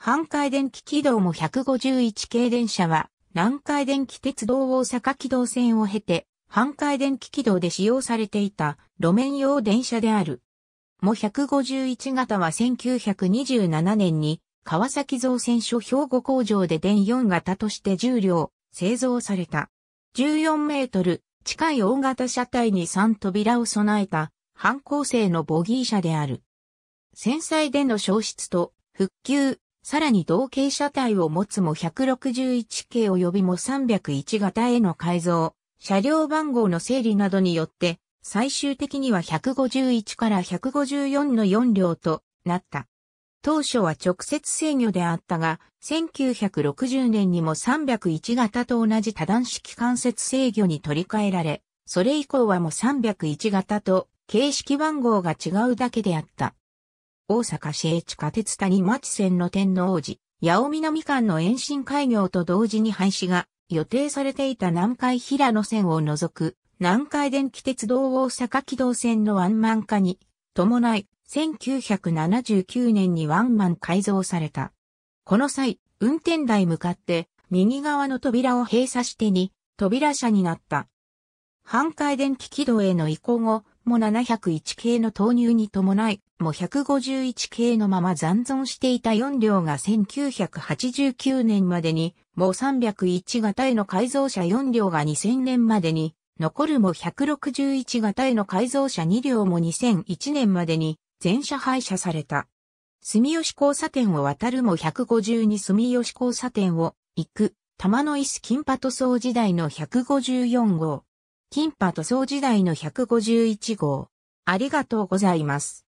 半回電気軌道も151系電車は、南海電気鉄道大阪軌道線を経て、半回電気軌道で使用されていた路面用電車である。も151型は1927年に川崎造船所兵庫工場で電4型として重量製造された。14メートル近い大型車体に3扉を備えた半構成のボギー車である。戦災での消失と復旧、さらに同型車体を持つも161系及びも301型への改造、車両番号の整理などによって、最終的には151から154の4両となった。当初は直接制御であったが、1960年にも301型と同じ多段式関節制御に取り替えられ、それ以降はもう301型と形式番号が違うだけであった。大阪市営地下鉄谷町線の天王寺、八尾南間の延伸開業と同時に廃止が予定されていた南海平野線を除く南海電気鉄道大阪軌道線のワンマン化に伴い1979年にワンマン改造された。この際、運転台向かって右側の扉を閉鎖してに扉車になった。半海電気軌道への移行後、も701系の投入に伴い、も151系のまま残存していた4両が1989年までに、も301型への改造車4両が2000年までに、残るも161型への改造車2両も2001年までに、全車廃車された。住吉交差点を渡るも152住吉交差点を行く、玉の椅子金パ塗装時代の154号。金波塗装時代の151号。ありがとうございます。